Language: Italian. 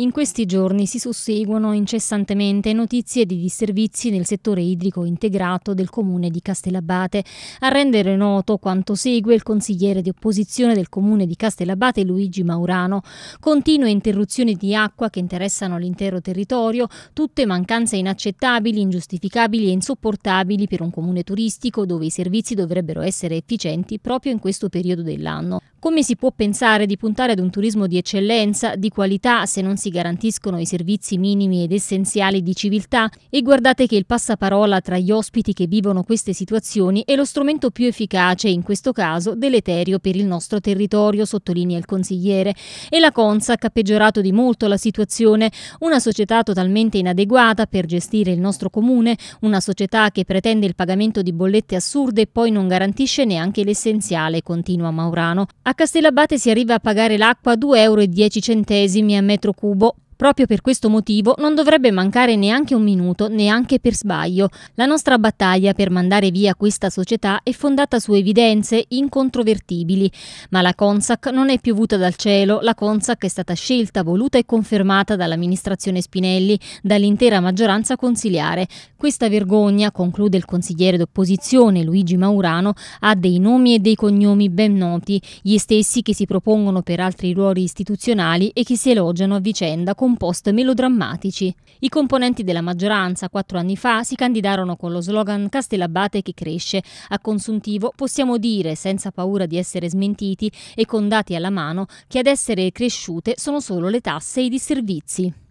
In questi giorni si susseguono incessantemente notizie di disservizi nel settore idrico integrato del comune di Castellabate. A rendere noto quanto segue il consigliere di opposizione del comune di Castellabate Luigi Maurano. Continue interruzioni di acqua che interessano l'intero territorio, tutte mancanze inaccettabili, ingiustificabili e insopportabili per un comune turistico dove i servizi dovrebbero essere efficienti proprio in questo periodo dell'anno. Come si può pensare di puntare ad un turismo di eccellenza, di qualità, se non si garantiscono i servizi minimi ed essenziali di civiltà? E guardate che il passaparola tra gli ospiti che vivono queste situazioni è lo strumento più efficace, in questo caso deleterio per il nostro territorio, sottolinea il consigliere. E la Consac ha peggiorato di molto la situazione, una società totalmente inadeguata per gestire il nostro comune, una società che pretende il pagamento di bollette assurde e poi non garantisce neanche l'essenziale, continua Maurano. A Castellabate si arriva a pagare l'acqua 2,10 euro a metro cubo Proprio per questo motivo non dovrebbe mancare neanche un minuto, neanche per sbaglio. La nostra battaglia per mandare via questa società è fondata su evidenze incontrovertibili. Ma la Consac non è piovuta dal cielo, la Consac è stata scelta, voluta e confermata dall'amministrazione Spinelli, dall'intera maggioranza consiliare. Questa vergogna, conclude il consigliere d'opposizione Luigi Maurano, ha dei nomi e dei cognomi ben noti, gli stessi che si propongono per altri ruoli istituzionali e che si elogiano a vicenda con post melodrammatici. I componenti della maggioranza quattro anni fa si candidarono con lo slogan Castellabate che cresce. A consuntivo possiamo dire, senza paura di essere smentiti e con dati alla mano, che ad essere cresciute sono solo le tasse e i disservizi.